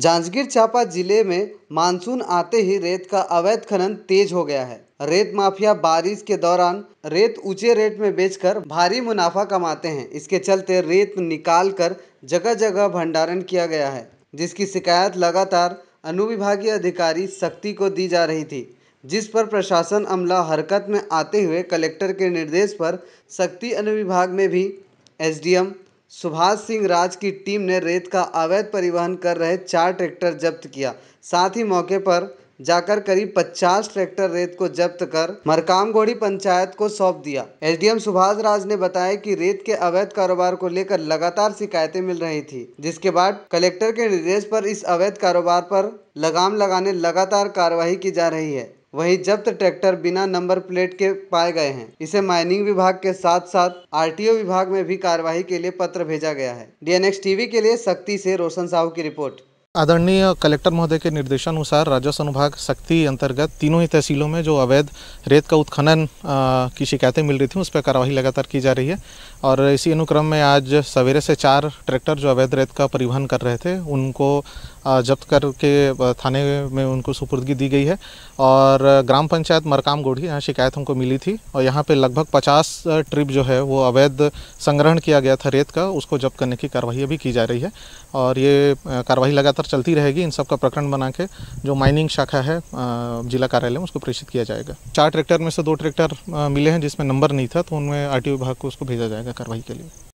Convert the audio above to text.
जांजगीर चांपा जिले में मानसून आते ही रेत का अवैध खनन तेज हो गया है रेत माफिया बारिश के दौरान रेत ऊंचे रेट में बेचकर भारी मुनाफा कमाते हैं इसके चलते रेत निकाल कर जगह जगह भंडारण किया गया है जिसकी शिकायत लगातार अनुविभागीय अधिकारी शक्ति को दी जा रही थी जिस पर प्रशासन अमला हरकत में आते हुए कलेक्टर के निर्देश पर शक्ति अनुविभाग में भी एसडीएम सुभाष सिंह राज की टीम ने रेत का अवैध परिवहन कर रहे चार ट्रैक्टर जब्त किया साथ ही मौके पर जाकर करीब 50 ट्रैक्टर रेत को जब्त कर मरकामगोड़ी पंचायत को सौंप दिया एसडीएम सुभाष राज ने बताया कि रेत के अवैध कारोबार को लेकर लगातार शिकायतें मिल रही थी जिसके बाद कलेक्टर के निर्देश पर इस अवैध कारोबार पर लगाम लगाने लगातार कार्रवाई की जा रही है वहीं जब्त ट्रैक्टर बिना नंबर प्लेट के पाए गए हैं इसे माइनिंग विभाग के साथ साथ आरटीओ विभाग में भी कार्रवाई के लिए पत्र भेजा गया है डीएनएक्स टीवी के लिए सख्ती से रोशन साहू की रिपोर्ट आदरणीय कलेक्टर महोदय के निर्देशानुसार राजस्व अनुभाग शक्ति अंतर्गत तीनों ही तहसीलों में जो अवैध रेत का उत्खनन की शिकायतें मिल रही थी उस पर कार्रवाई लगातार की जा रही है और इसी अनुक्रम में आज सवेरे से चार ट्रैक्टर जो अवैध रेत का परिवहन कर रहे थे उनको जब्त करके थाने में उनको सुपुर्दगी दी गई है और ग्राम पंचायत मरकाम गोढ़ी यहाँ शिकायत हमको मिली थी और यहाँ पे लगभग 50 ट्रिप जो है वो अवैध संग्रहण किया गया था रेत का उसको जब्त करने की कार्रवाई अभी की जा रही है और ये कार्रवाई लगातार चलती रहेगी इन सब का प्रकरण बना के जो माइनिंग शाखा है जिला कार्यालय में उसको प्रेषित किया जाएगा चार ट्रैक्टर में से दो ट्रैक्टर मिले हैं जिसमें नंबर नहीं था तो उनमें आर विभाग को उसको भेजा जाएगा कार्रवाई के लिए